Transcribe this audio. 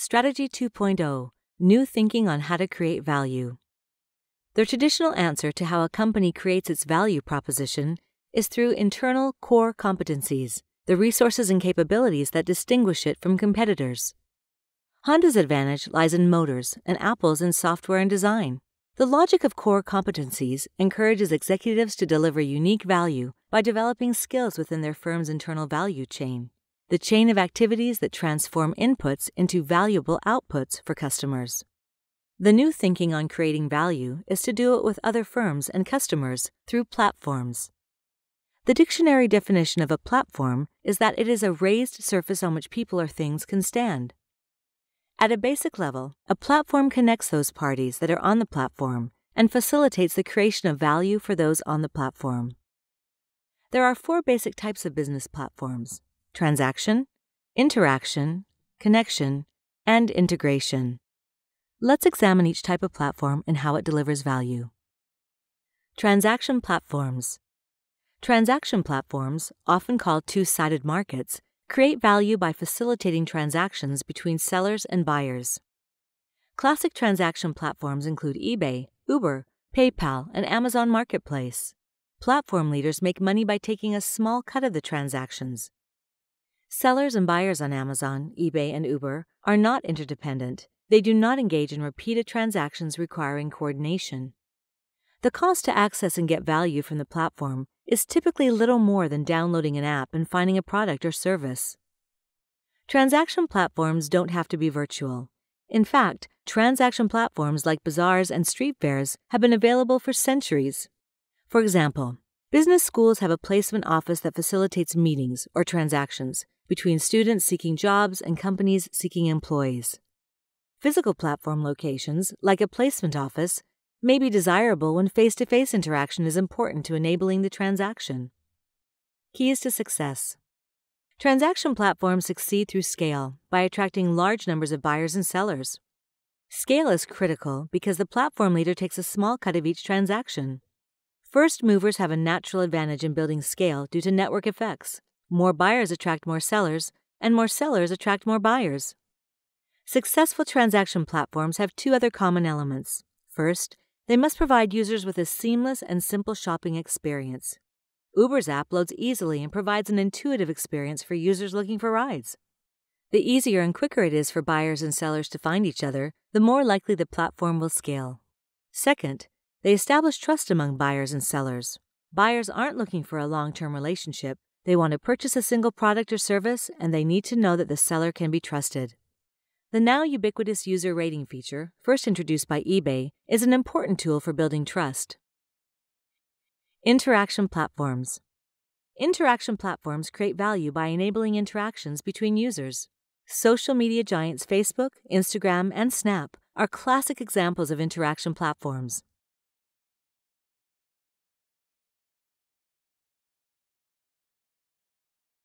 Strategy 2.0 New Thinking on How to Create Value. The traditional answer to how a company creates its value proposition is through internal core competencies, the resources and capabilities that distinguish it from competitors. Honda's advantage lies in motors and Apple's in software and design. The logic of core competencies encourages executives to deliver unique value by developing skills within their firm's internal value chain the chain of activities that transform inputs into valuable outputs for customers. The new thinking on creating value is to do it with other firms and customers through platforms. The dictionary definition of a platform is that it is a raised surface on which people or things can stand. At a basic level, a platform connects those parties that are on the platform and facilitates the creation of value for those on the platform. There are four basic types of business platforms transaction, interaction, connection, and integration. Let's examine each type of platform and how it delivers value. Transaction platforms. Transaction platforms, often called two sided markets, create value by facilitating transactions between sellers and buyers. Classic transaction platforms include eBay, Uber, PayPal, and Amazon Marketplace. Platform leaders make money by taking a small cut of the transactions. Sellers and buyers on Amazon, eBay, and Uber are not interdependent. They do not engage in repeated transactions requiring coordination. The cost to access and get value from the platform is typically little more than downloading an app and finding a product or service. Transaction platforms don't have to be virtual. In fact, transaction platforms like bazaars and street fairs have been available for centuries. For example, Business schools have a placement office that facilitates meetings or transactions between students seeking jobs and companies seeking employees. Physical platform locations, like a placement office, may be desirable when face to face interaction is important to enabling the transaction. Keys to success Transaction platforms succeed through scale by attracting large numbers of buyers and sellers. Scale is critical because the platform leader takes a small cut of each transaction. First movers have a natural advantage in building scale due to network effects. More buyers attract more sellers, and more sellers attract more buyers. Successful transaction platforms have two other common elements. First, they must provide users with a seamless and simple shopping experience. Uber's app loads easily and provides an intuitive experience for users looking for rides. The easier and quicker it is for buyers and sellers to find each other, the more likely the platform will scale. Second, they establish trust among buyers and sellers. Buyers aren't looking for a long term relationship. They want to purchase a single product or service, and they need to know that the seller can be trusted. The now ubiquitous user rating feature, first introduced by eBay, is an important tool for building trust. Interaction platforms. Interaction platforms create value by enabling interactions between users. Social media giants Facebook, Instagram, and Snap are classic examples of interaction platforms.